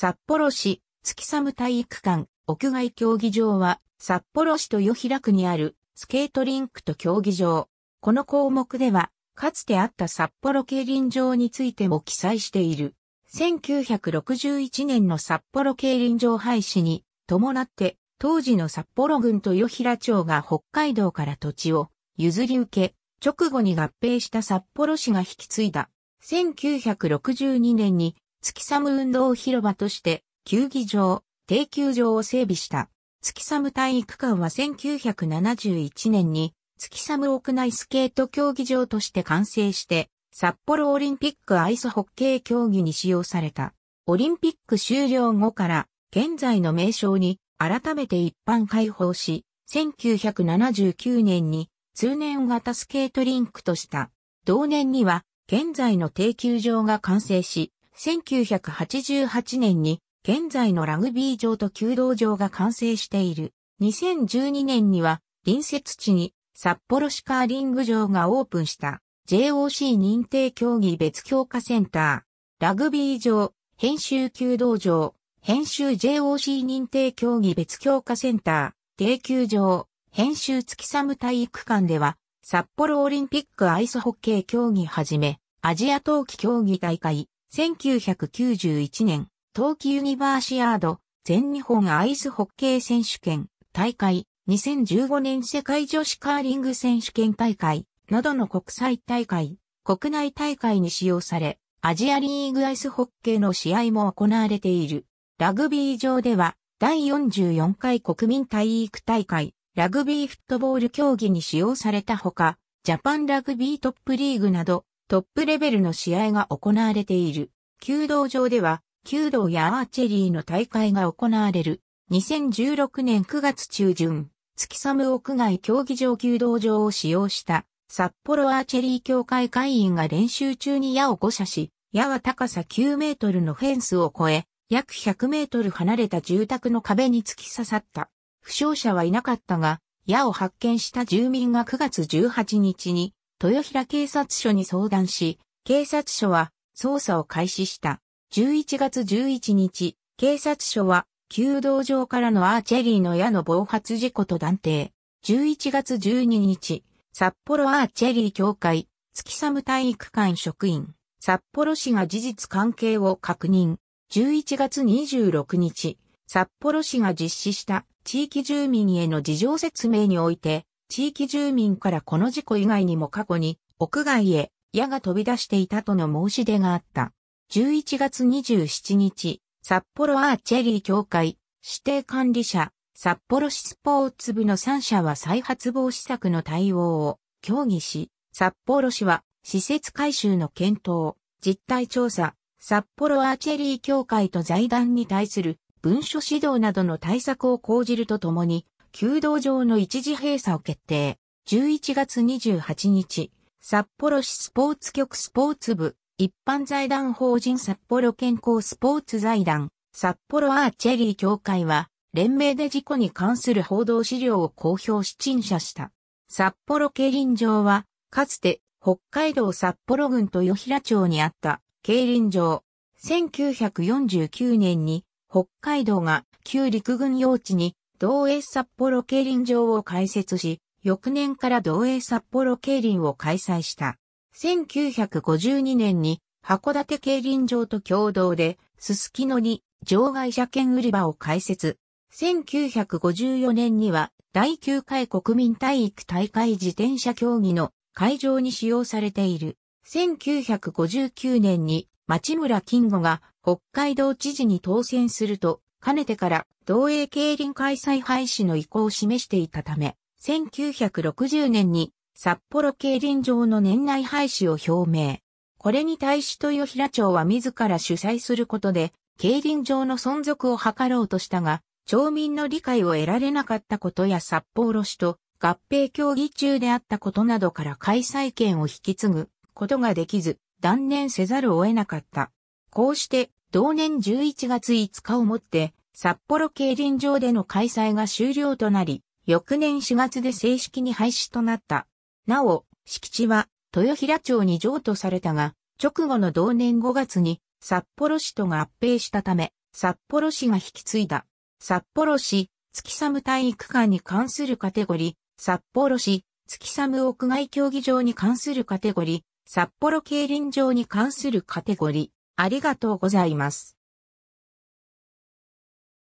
札幌市、月寒体育館、屋外競技場は、札幌市豊平区にある、スケートリンクと競技場。この項目では、かつてあった札幌競輪場についても記載している。1961年の札幌競輪場廃止に伴って、当時の札幌郡豊平町が北海道から土地を譲り受け、直後に合併した札幌市が引き継いだ。1962年に月寒運動広場として、球技場、定球場を整備した。月寒体育館は1971年に、月寒屋内スケート競技場として完成して、札幌オリンピックアイスホッケー競技に使用された。オリンピック終了後から、現在の名称に改めて一般開放し、1979年に通年型スケートリンクとした。同年には、現在の定休場が完成し、1988年に現在のラグビー場と弓道場が完成している。2012年には隣接地に札幌市カーリング場がオープンした JOC 認定競技別強化センター、ラグビー場、編集弓道場、編集 JOC 認定競技別強化センター、定休場、編集月寒体育館では、札幌オリンピックアイスホッケー競技はじめ、アジア冬季競技大会、1991年、冬季ユニバーシアード、全日本アイスホッケー選手権、大会、2015年世界女子カーリング選手権大会、などの国際大会、国内大会に使用され、アジアリーグアイスホッケーの試合も行われている。ラグビー場では、第44回国民体育大会、ラグビーフットボール競技に使用されたほか、ジャパンラグビートップリーグなど、トップレベルの試合が行われている。弓道場では、弓道やアーチェリーの大会が行われる。2016年9月中旬、月寒屋外競技場弓道場を使用した札幌アーチェリー協会会員が練習中に矢を誤射し、矢は高さ9メートルのフェンスを越え、約100メートル離れた住宅の壁に突き刺さった。負傷者はいなかったが、矢を発見した住民が9月18日に豊平警察署に相談し、警察署は捜査を開始した。11月11日、警察署は、弓道場からのアーチェリーの矢の暴発事故と断定。11月12日、札幌アーチェリー協会、月寒体育館職員、札幌市が事実関係を確認。11月26日、札幌市が実施した地域住民への事情説明において、地域住民からこの事故以外にも過去に屋外へ矢が飛び出していたとの申し出があった。11月27日、札幌アーチェリー協会指定管理者札幌市スポーツ部の3社は再発防止策の対応を協議し、札幌市は施設改修の検討、実態調査、札幌アーチェリー協会と財団に対する文書指導などの対策を講じるとともに、弓道場の一時閉鎖を決定。11月28日、札幌市スポーツ局スポーツ部、一般財団法人札幌健康スポーツ財団、札幌アーチェリー協会は、連名で事故に関する報道資料を公表し陳謝した。札幌競輪場は、かつて北海道札幌郡と与平町にあった競輪場。1949年に北海道が旧陸軍用地に同営札幌競輪場を開設し、翌年から同営札幌競輪を開催した。1952年に函館競輪場と共同で、すすきのに場外車券売り場を開設。1954年には第9回国民体育大会自転車競技の会場に使用されている。1959年に町村金吾が北海道知事に当選すると、かねてから同栄競輪開催廃止の意向を示していたため、1960年に札幌競輪場の年内廃止を表明。これに対し豊平町は自ら主催することで、競輪場の存続を図ろうとしたが、町民の理解を得られなかったことや札幌市と合併協議中であったことなどから開催権を引き継ぐことができず、断念せざるを得なかった。こうして同年11月5日をもって、札幌競輪場での開催が終了となり、翌年4月で正式に廃止となった。なお、敷地は豊平町に譲渡されたが、直後の同年5月に札幌市とが合併したため、札幌市が引き継いだ。札幌市、月寒体育館に関するカテゴリー、札幌市、月寒屋外競技場に関するカテゴリー、札幌競輪場に関するカテゴリありがとうございます。